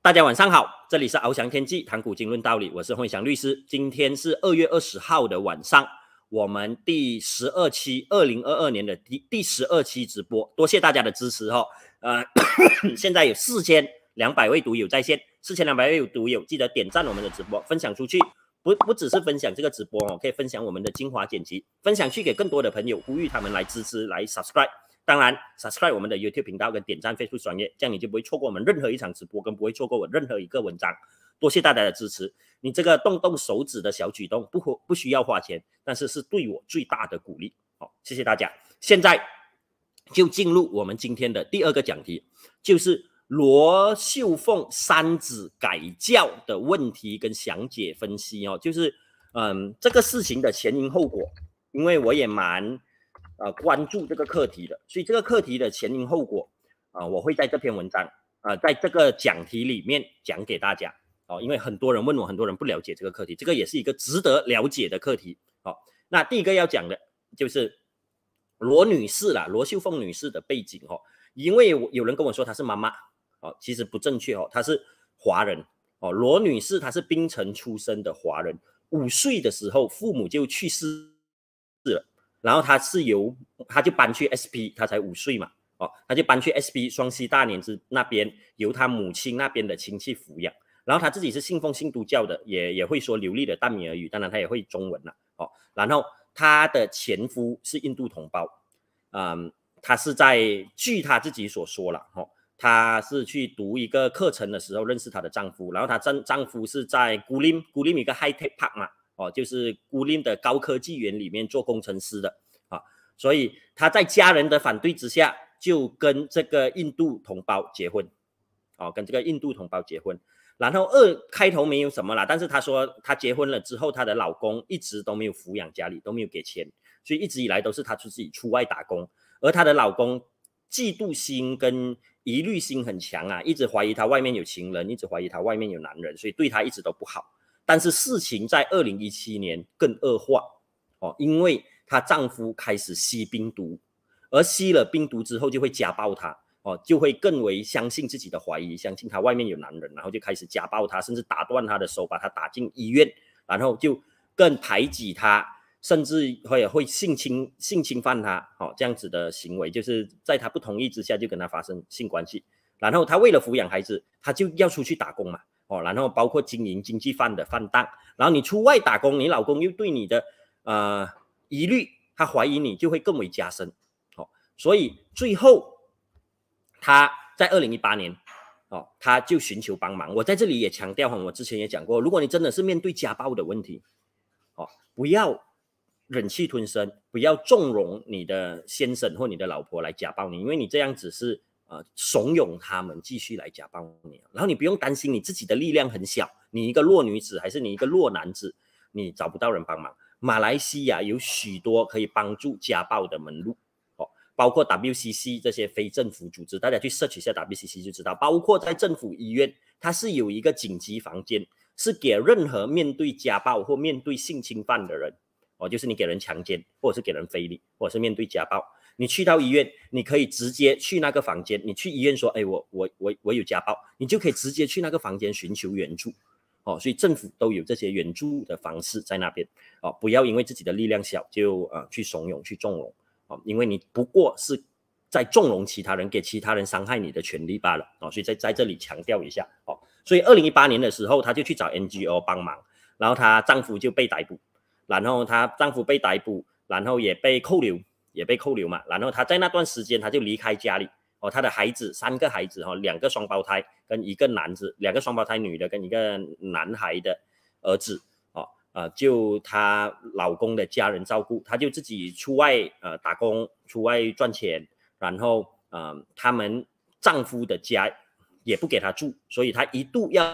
大家晚上好，这里是翱翔天际谈古今论道理，我是慧祥律师。今天是二月二十号的晚上，我们第十二期二零二二年的第第十二期直播，多谢大家的支持哈。呃，现在有四千两百位读友在线，四千两百位读友记得点赞我们的直播，分享出去，不不只是分享这个直播哦，可以分享我们的精华剪辑，分享去给更多的朋友，呼吁他们来支持，来 subscribe。当然，subscribe 我们的 YouTube 频道跟点赞 Facebook 专业，这样你就不会错过我们任何一场直播，跟不会错过我任何一个文章。多谢大家的支持，你这个动动手指的小举动，不不不需要花钱，但是是对我最大的鼓励。好，谢谢大家。现在就进入我们今天的第二个讲题，就是罗秀凤三子改教的问题跟详解分析哦，就是嗯，这个事情的前因后果，因为我也蛮。呃，关注这个课题的，所以这个课题的前因后果啊，我会在这篇文章啊，在这个讲题里面讲给大家哦。因为很多人问我，很多人不了解这个课题，这个也是一个值得了解的课题。好，那第一个要讲的就是罗女士啦，罗秀凤女士的背景哦。因为有人跟我说她是妈妈哦，其实不正确哦，她是华人哦。罗女士她是槟城出生的华人，五岁的时候父母就去世。然后她是由，她就搬去 SP，她才五岁嘛，哦，她就搬去 SP 双溪大年之那边，由她母亲那边的亲戚抚养。然后她自己是信奉印督教的，也也会说流利的大米尔语，当然她也会中文了，哦。然后她的前夫是印度同胞，嗯，她是在据她自己所说了，哦，她是去读一个课程的时候认识她的丈夫，然后她丈丈夫是在古林古林一个 High Tech Park 嘛。哦，就是孤零的高科技园里面做工程师的啊，所以他在家人的反对之下，就跟这个印度同胞结婚，哦，跟这个印度同胞结婚，然后二开头没有什么啦，但是他说他结婚了之后，他的老公一直都没有抚养家里，都没有给钱，所以一直以来都是他出自己出外打工，而他的老公嫉妒心跟疑虑心很强啊，一直怀疑他外面有情人，一直怀疑他外面有男人，所以对他一直都不好。但是事情在二零一七年更恶化哦，因为她丈夫开始吸冰毒，而吸了冰毒之后就会家暴她哦，就会更为相信自己的怀疑，相信她外面有男人，然后就开始家暴她，甚至打断她的手，把她打进医院，然后就更排挤她，甚至会会性侵性侵犯她哦，这样子的行为就是在她不同意之下就跟她发生性关系，然后她为了抚养孩子，她就要出去打工嘛。哦，然后包括经营经济犯的犯当，然后你出外打工，你老公又对你的呃疑虑，他怀疑你就会更为加深。哦，所以最后他在二零一八年，哦，他就寻求帮忙。我在这里也强调哈，我之前也讲过，如果你真的是面对家暴的问题，哦，不要忍气吞声，不要纵容你的先生或你的老婆来家暴你，因为你这样子是。呃，怂恿他们继续来家暴你，然后你不用担心你自己的力量很小，你一个弱女子还是你一个弱男子，你找不到人帮忙。马来西亚有许多可以帮助家暴的门路，哦，包括 WCC 这些非政府组织，大家去 search 下 WCC 就知道。包括在政府医院，它是有一个紧急房间，是给任何面对家暴或面对性侵犯的人，哦，就是你给人强奸，或者是给人非礼，或者是面对家暴。你去到医院，你可以直接去那个房间。你去医院说：“哎，我我我我有家暴。”你就可以直接去那个房间寻求援助。哦，所以政府都有这些援助的方式在那边。哦，不要因为自己的力量小就呃去怂恿去纵容。哦，因为你不过是在纵容其他人给其他人伤害你的权利罢了。哦，所以在在这里强调一下。哦，所以二零一八年的时候，她就去找 NGO 帮忙，然后她丈夫就被逮捕，然后她丈夫被逮捕，然后也被扣留。也被扣留嘛，然后她在那段时间，她就离开家里哦，她的孩子三个孩子哈，两个双胞胎跟一个男子，两个双胞胎女的跟一个男孩的儿子哦，啊，就她老公的家人照顾，她就自己出外呃打工出外赚钱，然后啊，他们丈夫的家也不给她住，所以她一度要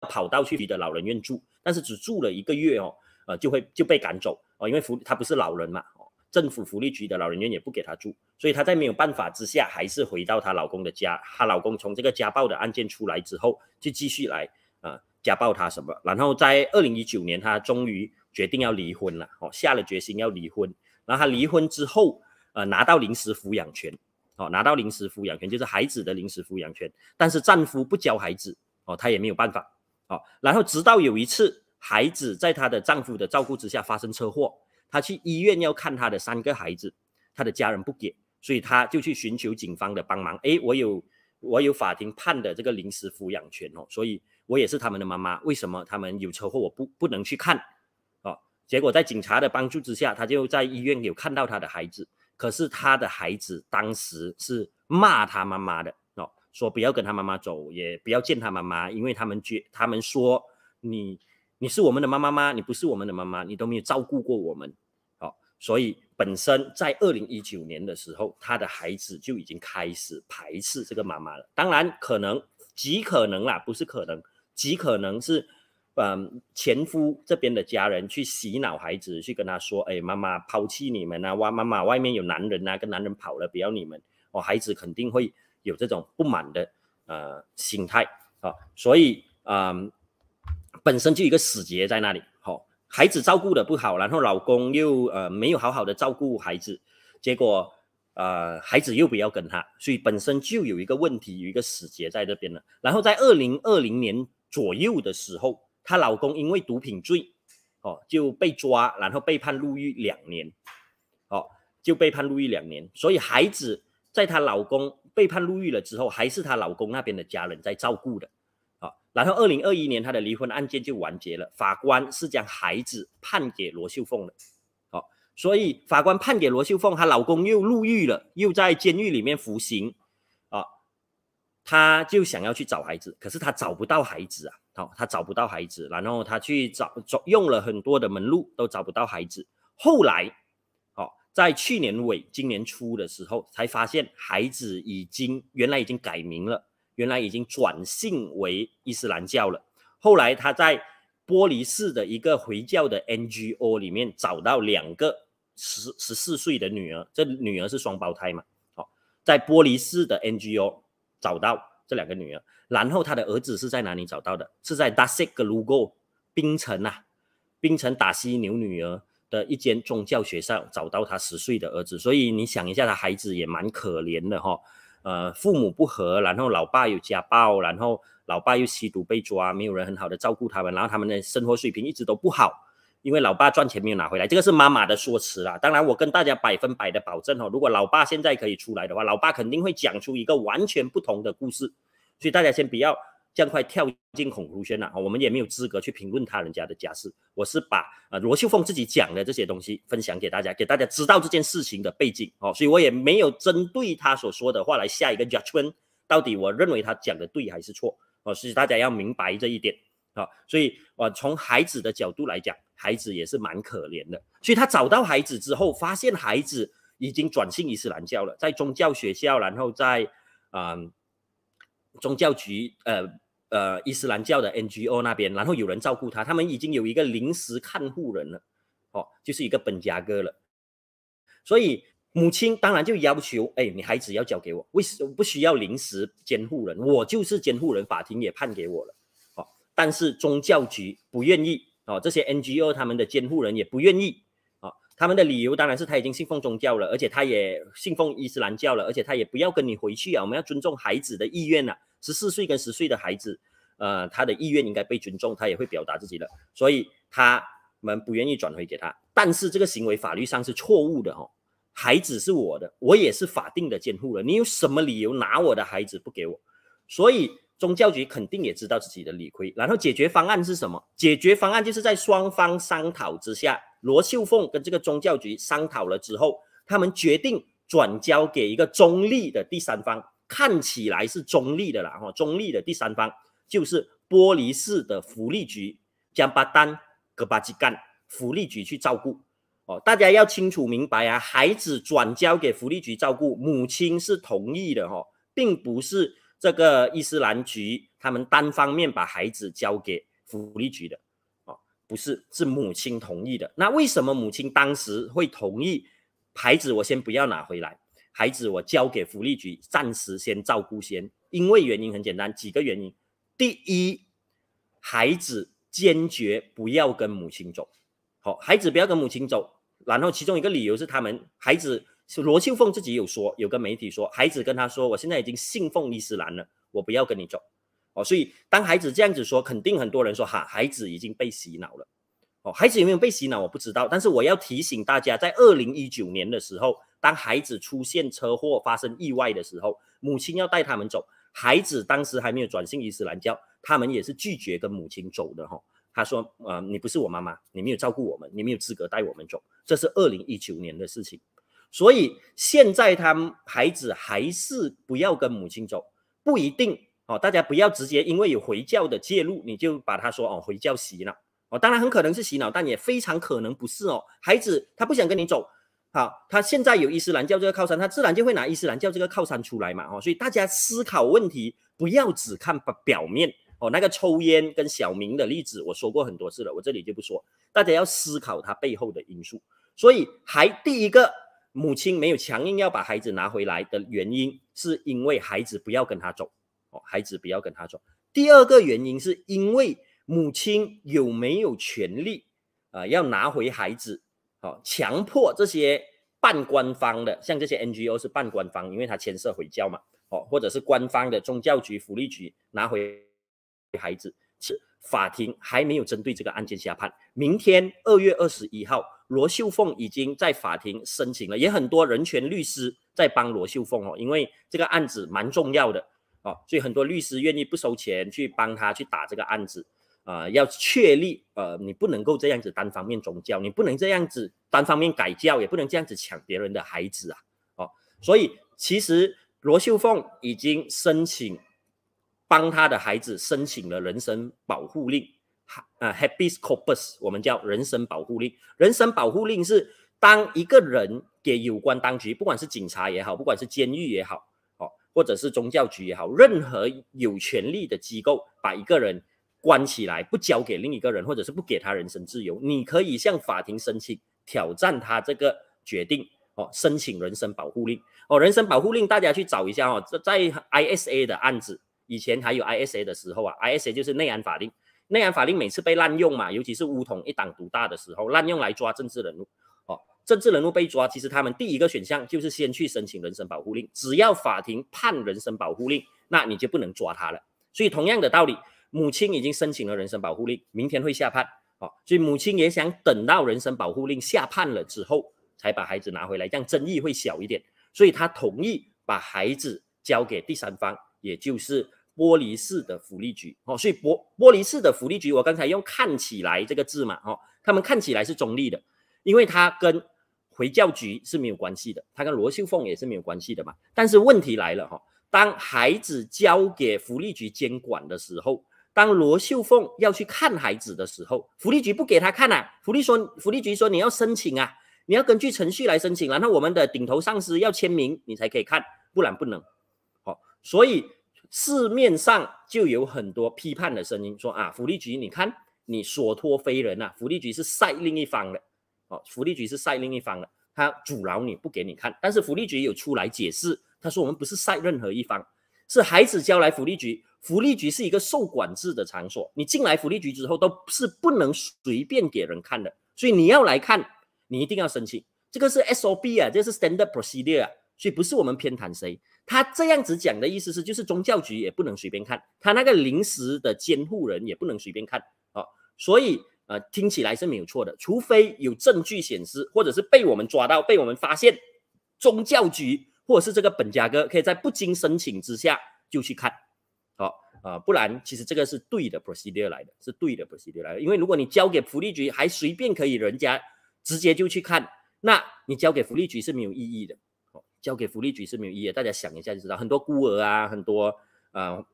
跑到去的老人院住，但是只住了一个月哦，呃就会就被赶走哦，因为福她不是老人嘛。政府福利局的老人院也不给她住，所以她在没有办法之下，还是回到她老公的家。她老公从这个家暴的案件出来之后，就继续来啊家暴她什么。然后在二零一九年，她终于决定要离婚了，哦，下了决心要离婚。然后她离婚之后，呃，拿到临时抚养权，哦，拿到临时抚养权就是孩子的临时抚养权。但是丈夫不教孩子，哦，她也没有办法，哦。然后直到有一次，孩子在她的丈夫的照顾之下发生车祸。他去医院要看他的三个孩子，他的家人不给，所以他就去寻求警方的帮忙。哎，我有我有法庭判的这个临时抚养权哦，所以我也是他们的妈妈。为什么他们有车祸我不不能去看？哦，结果在警察的帮助之下，他就在医院有看到他的孩子。可是他的孩子当时是骂他妈妈的哦，说不要跟他妈妈走，也不要见他妈妈，因为他们觉他们说你你是我们的妈妈吗？你不是我们的妈妈，你都没有照顾过我们。所以，本身在二零一九年的时候，他的孩子就已经开始排斥这个妈妈了。当然，可能极可能啦，不是可能，极可能是，嗯，前夫这边的家人去洗脑孩子，去跟他说：“哎，妈妈抛弃你们呐，哇，妈妈外面有男人呐，跟男人跑了，不要你们。”哦，孩子肯定会有这种不满的呃心态啊。所以啊，本身就一个死结在那里。孩子照顾的不好，然后老公又呃没有好好的照顾孩子，结果呃孩子又不要跟他，所以本身就有一个问题，有一个死结在这边了。然后在二零二零年左右的时候，她老公因为毒品罪哦就被抓，然后被判入狱两年，哦就被判入狱两年，所以孩子在她老公被判入狱了之后，还是她老公那边的家人在照顾的。然后，二零二一年他的离婚案件就完结了。法官是将孩子判给罗秀凤了。好，所以法官判给罗秀凤，她老公又入狱了，又在监狱里面服刑。啊，她就想要去找孩子，可是她找不到孩子啊。好，她找不到孩子，然后她去找找，用了很多的门路都找不到孩子。后来，好，在去年尾、今年初的时候才发现孩子已经原来已经改名了。原来已经转性为伊斯兰教了，后来他在玻璃市的一个回教的 NGO 里面找到两个十十四岁的女儿，这女儿是双胞胎嘛？好，在玻璃市的 NGO 找到这两个女儿，然后他的儿子是在哪里找到的？是在 Dasik 达 l u g o 冰城啊，冰城打西牛女儿的一间宗教学校找到他十岁的儿子，所以你想一下，他孩子也蛮可怜的哈。呃，父母不和，然后老爸有家暴，然后老爸又吸毒被抓，没有人很好的照顾他们，然后他们的生活水平一直都不好，因为老爸赚钱没有拿回来，这个是妈妈的说辞啊。当然，我跟大家百分百的保证哦，如果老爸现在可以出来的话，老爸肯定会讲出一个完全不同的故事，所以大家先不要。这样快跳进恐湖圈了啊，我们也没有资格去评论他人家的家事。我是把啊罗秀凤自己讲的这些东西分享给大家，给大家知道这件事情的背景哦，所以我也没有针对他所说的话来下一个 judgment，到底我认为他讲的对还是错哦，所以大家要明白这一点啊。所以我从孩子的角度来讲，孩子也是蛮可怜的。所以他找到孩子之后，发现孩子已经转信伊斯兰教了，在宗教学校，然后在啊宗教局呃。呃，伊斯兰教的 NGO 那边，然后有人照顾他，他们已经有一个临时看护人了，哦，就是一个本家哥了。所以母亲当然就要求，哎，你孩子要交给我，为什么不需要临时监护人？我就是监护人，法庭也判给我了，哦。但是宗教局不愿意，哦，这些 NGO 他们的监护人也不愿意，哦，他们的理由当然是他已经信奉宗教了，而且他也信奉伊斯兰教了，而且他也不要跟你回去啊，我们要尊重孩子的意愿呐。十四岁跟十岁的孩子，呃，他的意愿应该被尊重，他也会表达自己的，所以他们不愿意转回给他。但是这个行为法律上是错误的哦，孩子是我的，我也是法定的监护人，你有什么理由拿我的孩子不给我？所以宗教局肯定也知道自己的理亏，然后解决方案是什么？解决方案就是在双方商讨之下，罗秀凤跟这个宗教局商讨了之后，他们决定转交给一个中立的第三方。看起来是中立的啦，哈，中立的第三方就是玻璃市的福利局，将巴丹格巴吉干福利局去照顾。哦，大家要清楚明白啊，孩子转交给福利局照顾，母亲是同意的，哈，并不是这个伊斯兰局他们单方面把孩子交给福利局的，哦，不是，是母亲同意的。那为什么母亲当时会同意？孩子我先不要拿回来。孩子，我交给福利局，暂时先照顾先。因为原因很简单，几个原因。第一，孩子坚决不要跟母亲走。好，孩子不要跟母亲走。然后其中一个理由是，他们孩子罗秀凤自己有说，有跟媒体说，孩子跟他说，我现在已经信奉伊斯兰了，我不要跟你走。哦，所以当孩子这样子说，肯定很多人说，哈，孩子已经被洗脑了。哦，孩子有没有被洗脑？我不知道，但是我要提醒大家，在二零一九年的时候，当孩子出现车祸发生意外的时候，母亲要带他们走，孩子当时还没有转信伊斯兰教，他们也是拒绝跟母亲走的哈。他说：“呃，你不是我妈妈，你没有照顾我们，你没有资格带我们走。”这是二零一九年的事情，所以现在他们孩子还是不要跟母亲走，不一定哦。大家不要直接因为有回教的介入，你就把他说哦回教洗了。哦，当然很可能是洗脑，但也非常可能不是哦。孩子他不想跟你走，好，他现在有伊斯兰教这个靠山，他自然就会拿伊斯兰教这个靠山出来嘛，哦，所以大家思考问题不要只看表表面哦。那个抽烟跟小明的例子，我说过很多次了，我这里就不说，大家要思考他背后的因素。所以还第一个，母亲没有强硬要把孩子拿回来的原因，是因为孩子不要跟他走，哦，孩子不要跟他走。第二个原因是因为。母亲有没有权利啊？要拿回孩子？哦，强迫这些半官方的，像这些 NGO 是半官方，因为他牵涉回教嘛，哦，或者是官方的宗教局、福利局拿回孩子，是法庭还没有针对这个案件下判。明天二月二十一号，罗秀凤已经在法庭申请了，也很多人权律师在帮罗秀凤哦，因为这个案子蛮重要的哦，所以很多律师愿意不收钱去帮他去打这个案子。啊，要确立，呃，你不能够这样子单方面宗教，你不能这样子单方面改教，也不能这样子抢别人的孩子啊，哦，所以其实罗秀凤已经申请帮他的孩子申请了人身保护令，啊，h a p p y s corpus，我们叫人身保护令。人身保护令是当一个人给有关当局，不管是警察也好，不管是监狱也好，哦，或者是宗教局也好，任何有权利的机构把一个人。关起来不交给另一个人，或者是不给他人身自由，你可以向法庭申请挑战他这个决定哦，申请人身保护令哦。人身保护令大家去找一下哦，在 ISA 的案子以前还有 ISA 的时候啊，ISA 就是内安法令，内安法令每次被滥用嘛，尤其是巫统一党独大的时候，滥用来抓政治人物哦，政治人物被抓，其实他们第一个选项就是先去申请人身保护令，只要法庭判人身保护令，那你就不能抓他了。所以同样的道理。母亲已经申请了人身保护令，明天会下判哦，所以母亲也想等到人身保护令下判了之后，才把孩子拿回来，样争议会小一点。所以她同意把孩子交给第三方，也就是玻璃市的福利局哦。所以玻玻璃市的福利局，我刚才用“看起来”这个字嘛，哦，他们看起来是中立的，因为他跟回教局是没有关系的，他跟罗秀凤也是没有关系的嘛。但是问题来了哈，当孩子交给福利局监管的时候。当罗秀凤要去看孩子的时候，福利局不给他看啊！福利说，福利局说你要申请啊，你要根据程序来申请，然后我们的顶头上司要签名，你才可以看，不然不能。好，所以市面上就有很多批判的声音，说啊，福利局，你看你所托非人呐！福利局是塞另一方的，哦，福利局是塞另一方的，他阻挠你不给你看。但是福利局有出来解释，他说我们不是塞任何一方，是孩子交来福利局。福利局是一个受管制的场所，你进来福利局之后都是不能随便给人看的，所以你要来看，你一定要申请。这个是 S O B 啊，这是 Standard Procedure 啊，所以不是我们偏袒谁。他这样子讲的意思是，就是宗教局也不能随便看，他那个临时的监护人也不能随便看啊。所以呃，听起来是没有错的，除非有证据显示，或者是被我们抓到、被我们发现宗教局或者是这个本家哥可以在不经申请之下就去看。啊，不然其实这个是对的，procedure 来的，是对的，procedure 来的。因为如果你交给福利局，还随便可以人家直接就去看，那你交给福利局是没有意义的。哦，交给福利局是没有意义，大家想一下就知道，很多孤儿啊，很多呃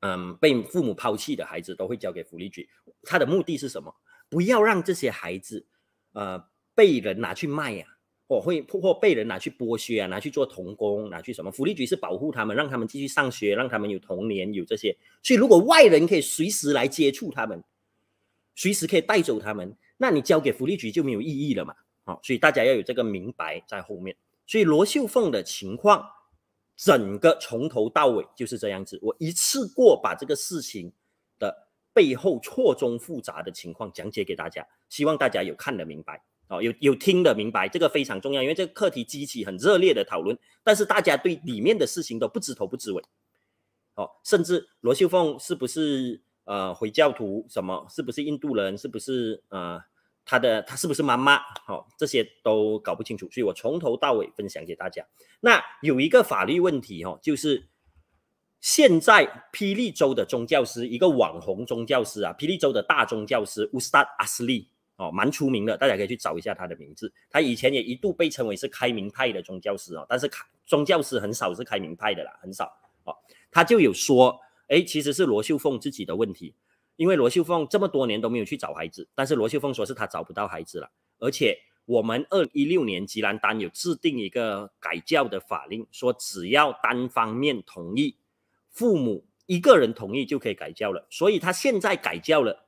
嗯被父母抛弃的孩子都会交给福利局，他的目的是什么？不要让这些孩子呃被人拿去卖呀。我会被迫被人拿去剥削啊，拿去做童工，拿去什么？福利局是保护他们，让他们继续上学，让他们有童年，有这些。所以如果外人可以随时来接触他们，随时可以带走他们，那你交给福利局就没有意义了嘛？好，所以大家要有这个明白在后面。所以罗秀凤的情况，整个从头到尾就是这样子。我一次过把这个事情的背后错综复杂的情况讲解给大家，希望大家有看得明白。哦，有有听的明白，这个非常重要，因为这个课题激起很热烈的讨论，但是大家对里面的事情都不知头不知尾。哦，甚至罗秀凤是不是呃回教徒？什么？是不是印度人？是不是呃他的他是不是妈妈？好，这些都搞不清楚。所以我从头到尾分享给大家。那有一个法律问题哦，就是现在霹雳州的宗教师，一个网红宗教师啊，霹雳州的大宗教师乌斯塔阿斯利。哦，蛮出名的，大家可以去找一下他的名字。他以前也一度被称为是开明派的宗教师啊，但是开宗教师很少是开明派的啦，很少。哦，他就有说，哎，其实是罗秀凤自己的问题，因为罗秀凤这么多年都没有去找孩子，但是罗秀凤说是他找不到孩子了。而且我们二一六年吉兰丹有制定一个改教的法令，说只要单方面同意，父母一个人同意就可以改教了，所以他现在改教了，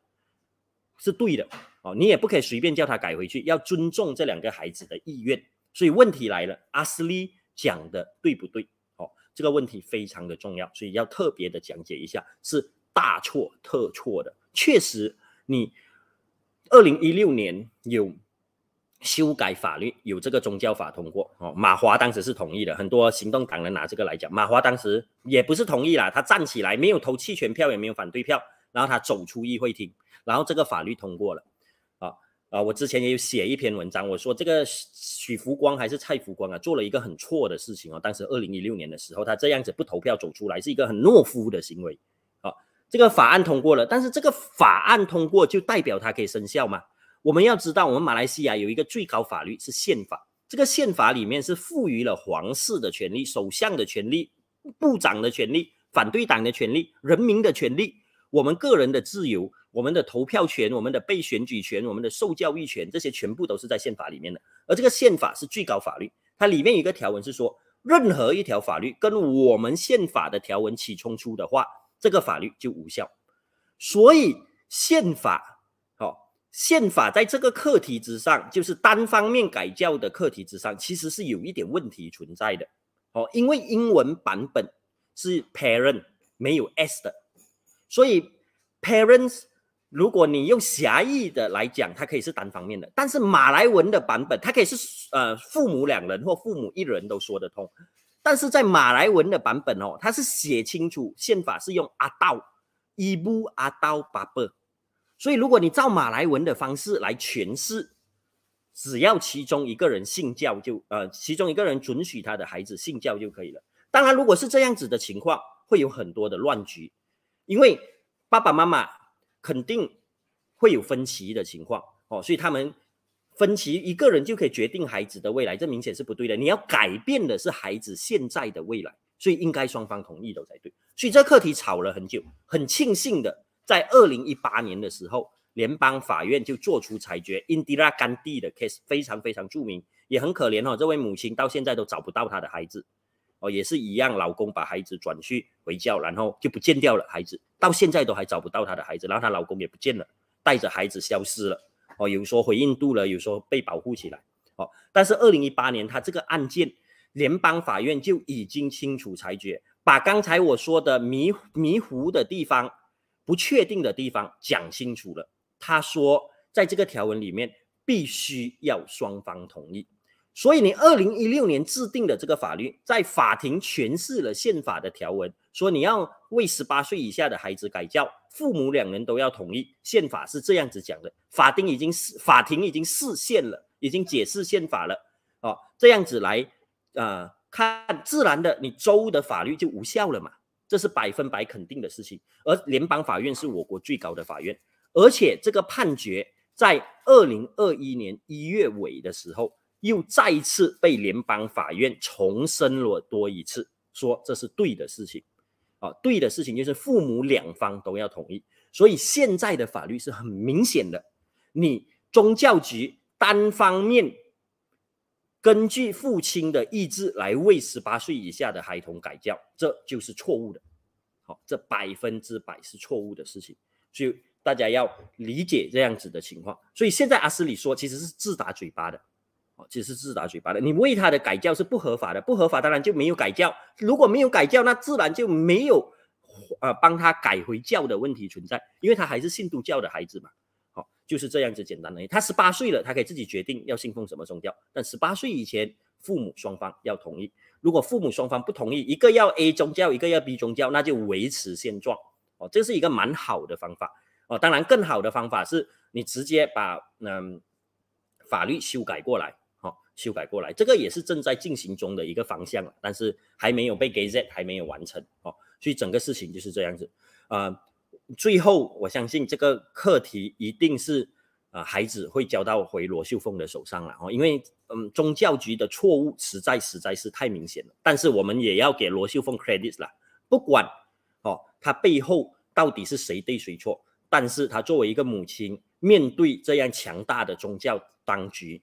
是对的。哦，你也不可以随便叫他改回去，要尊重这两个孩子的意愿。所以问题来了，阿斯利讲的对不对？哦，这个问题非常的重要，所以要特别的讲解一下，是大错特错的。确实，你二零一六年有修改法律，有这个宗教法通过。哦，马华当时是同意的，很多行动党人拿这个来讲，马华当时也不是同意了，他站起来没有投弃权票，也没有反对票，然后他走出议会厅，然后这个法律通过了。啊，我之前也有写一篇文章，我说这个许许福光还是蔡福光啊，做了一个很错的事情哦。当时二零一六年的时候，他这样子不投票走出来是一个很懦夫的行为。好，这个法案通过了，但是这个法案通过就代表它可以生效吗？我们要知道，我们马来西亚有一个最高法律是宪法，这个宪法里面是赋予了皇室的权利、首相的权利、部长的权利、反对党的权利、人民的权利、我们个人的自由。我们的投票权、我们的被选举权、我们的受教育权，这些全部都是在宪法里面的。而这个宪法是最高法律，它里面一个条文是说，任何一条法律跟我们宪法的条文起冲突的话，这个法律就无效。所以宪法，哦，宪法在这个课题之上，就是单方面改教的课题之上，其实是有一点问题存在的。哦，因为英文版本是 parent 没有 s 的，所以 parents。如果你用狭义的来讲，它可以是单方面的；但是马来文的版本，它可以是呃父母两人或父母一人都说得通。但是在马来文的版本哦，它是写清楚宪法是用阿道伊布阿道巴布，所以如果你照马来文的方式来诠释，只要其中一个人信教就呃，其中一个人准许他的孩子信教就可以了。当然，如果是这样子的情况，会有很多的乱局，因为爸爸妈妈。肯定会有分歧的情况哦，所以他们分歧一个人就可以决定孩子的未来，这明显是不对的。你要改变的是孩子现在的未来，所以应该双方同意都才对。所以这课题吵了很久，很庆幸的在二零一八年的时候，联邦法院就做出裁决。i i n d r a Gandhi 的 case 非常非常著名，也很可怜哦，这位母亲到现在都找不到她的孩子。哦，也是一样，老公把孩子转去回教，然后就不见掉了，孩子到现在都还找不到他的孩子，然后她老公也不见了，带着孩子消失了。哦，有说回印度了，有说被保护起来。哦，但是二零一八年他这个案件，联邦法院就已经清楚裁决，把刚才我说的迷迷糊的地方、不确定的地方讲清楚了。他说，在这个条文里面，必须要双方同意。所以，你二零一六年制定的这个法律，在法庭诠释了宪法的条文，说你要为十八岁以下的孩子改教，父母两人都要同意。宪法是这样子讲的，法庭已经是法庭已经释宪了，已经解释宪法了，哦，这样子来，呃，看自然的，你州的法律就无效了嘛，这是百分百肯定的事情。而联邦法院是我国最高的法院，而且这个判决在二零二一年一月尾的时候。又再次被联邦法院重申了多一次，说这是对的事情啊，对的事情就是父母两方都要同意。所以现在的法律是很明显的，你宗教局单方面根据父亲的意志来为十八岁以下的孩童改教，这就是错误的。好，这百分之百是错误的事情，所以大家要理解这样子的情况。所以现在阿斯里说其实是自打嘴巴的。只是自打嘴巴的，你为他的改教是不合法的，不合法当然就没有改教，如果没有改教，那自然就没有呃帮他改回教的问题存在，因为他还是信宗教的孩子嘛。好，就是这样子简单的，他十八岁了，他可以自己决定要信奉什么宗教，但十八岁以前，父母双方要同意，如果父母双方不同意，一个要 A 宗教，一个要 B 宗教，那就维持现状。哦，这是一个蛮好的方法。哦，当然更好的方法是你直接把嗯法律修改过来。修改过来，这个也是正在进行中的一个方向，但是还没有被给还没有完成哦，所以整个事情就是这样子啊。最后，我相信这个课题一定是啊，孩子会交到回罗秀凤的手上了哦，因为嗯，宗教局的错误实在实在是太明显了。但是我们也要给罗秀凤 credit 啦，不管哦，他背后到底是谁对谁错，但是他作为一个母亲，面对这样强大的宗教当局。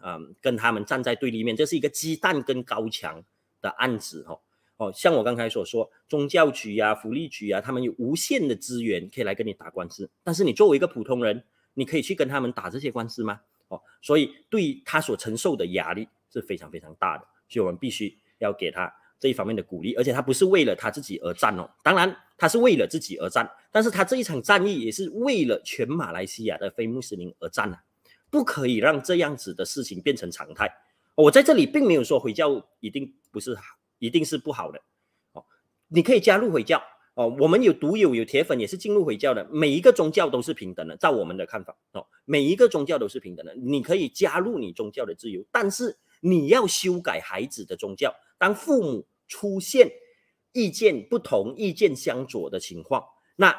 啊，跟他们站在对立面，这是一个鸡蛋跟高墙的案子哦。哦，像我刚才所说，宗教局呀、福利局呀，他们有无限的资源可以来跟你打官司，但是你作为一个普通人，你可以去跟他们打这些官司吗？哦，所以对他所承受的压力是非常非常大的，所以我们必须要给他这一方面的鼓励，而且他不是为了他自己而战哦，当然他是为了自己而战，但是他这一场战役也是为了全马来西亚的非穆斯林而战啊。不可以让这样子的事情变成常态。我在这里并没有说毁教一定不是，一定是不好的。哦，你可以加入毁教哦，我们有独有有铁粉也是进入毁教的。每一个宗教都是平等的，照我们的看法哦，每一个宗教都是平等的。你可以加入你宗教的自由，但是你要修改孩子的宗教。当父母出现意见不同、意见相左的情况，那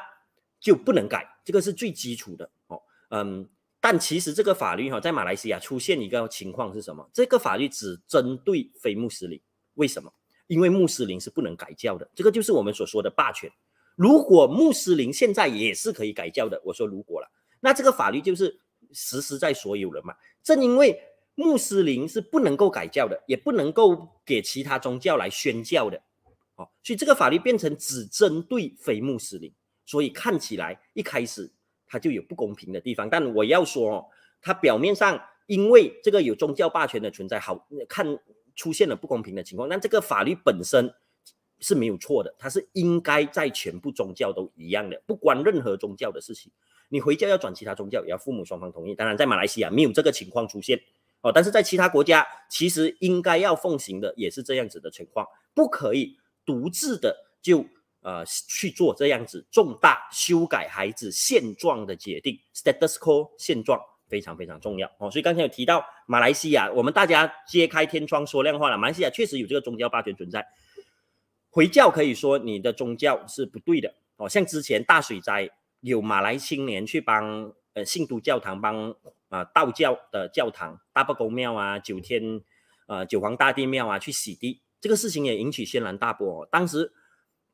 就不能改，这个是最基础的。哦，嗯。但其实这个法律哈，在马来西亚出现一个情况是什么？这个法律只针对非穆斯林，为什么？因为穆斯林是不能改教的，这个就是我们所说的霸权。如果穆斯林现在也是可以改教的，我说如果了，那这个法律就是实施在所有人嘛。正因为穆斯林是不能够改教的，也不能够给其他宗教来宣教的，哦，所以这个法律变成只针对非穆斯林，所以看起来一开始。它就有不公平的地方，但我要说，它表面上因为这个有宗教霸权的存在，好看出现了不公平的情况。那这个法律本身是没有错的，它是应该在全部宗教都一样的，不关任何宗教的事情。你回家要转其他宗教，也要父母双方同意。当然，在马来西亚没有这个情况出现哦，但是在其他国家，其实应该要奉行的也是这样子的情况，不可以独自的就。呃，去做这样子重大修改孩子现状的决定，status quo 现状非常非常重要哦。所以刚才有提到马来西亚，我们大家揭开天窗说亮话了，马来西亚确实有这个宗教霸权存在。回教可以说你的宗教是不对的哦。像之前大水灾，有马来青年去帮呃信都教堂帮啊道教的教堂大伯公庙啊九天呃九皇大帝庙啊去洗地，这个事情也引起轩然大波，当时。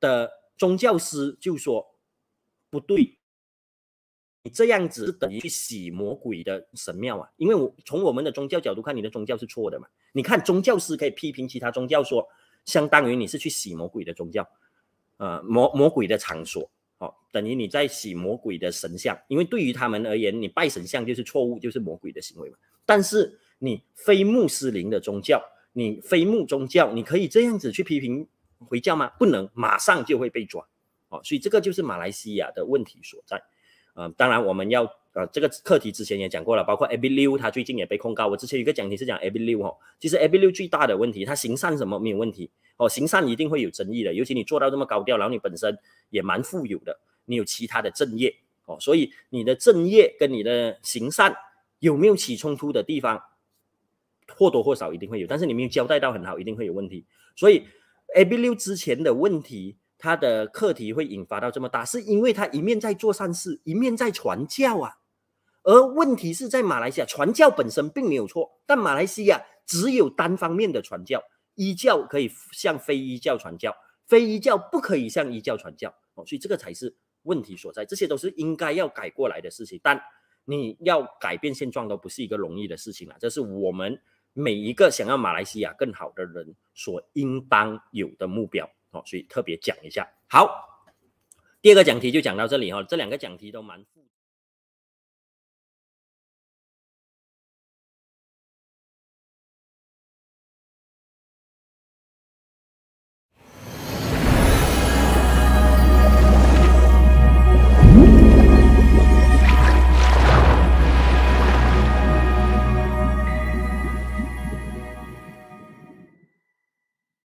的宗教师就说不对，你这样子是等于洗魔鬼的神庙啊！因为我从我们的宗教角度看，你的宗教是错的嘛。你看宗教师可以批评其他宗教，说相当于你是去洗魔鬼的宗教，呃魔魔鬼的场所，好，等于你在洗魔鬼的神像。因为对于他们而言，你拜神像就是错误，就是魔鬼的行为嘛。但是你非穆斯林的宗教，你非穆宗教，你可以这样子去批评。回家吗？不能，马上就会被抓。哦，所以这个就是马来西亚的问题所在。啊，当然我们要呃，这个课题之前也讲过了，包括 Abby 六，他最近也被控告。我之前一个讲题是讲 Abby 六哦，其实 Abby 六最大的问题，他行善什么没有问题。哦，行善一定会有争议的，尤其你做到这么高调，然后你本身也蛮富有的，你有其他的正业。哦，所以你的正业跟你的行善有没有起冲突的地方，或多或少一定会有，但是你没有交代到很好，一定会有问题。所以。A B 六之前的问题，他的课题会引发到这么大，是因为他一面在做善事，一面在传教啊。而问题是在马来西亚，传教本身并没有错，但马来西亚只有单方面的传教，一教可以向非一教传教，非一教不可以向一教传教哦，所以这个才是问题所在。这些都是应该要改过来的事情，但你要改变现状都不是一个容易的事情啊，这是我们。每一个想要马来西亚更好的人所应当有的目标哦，所以特别讲一下。好，第二个讲题就讲到这里哈，这两个讲题都蛮。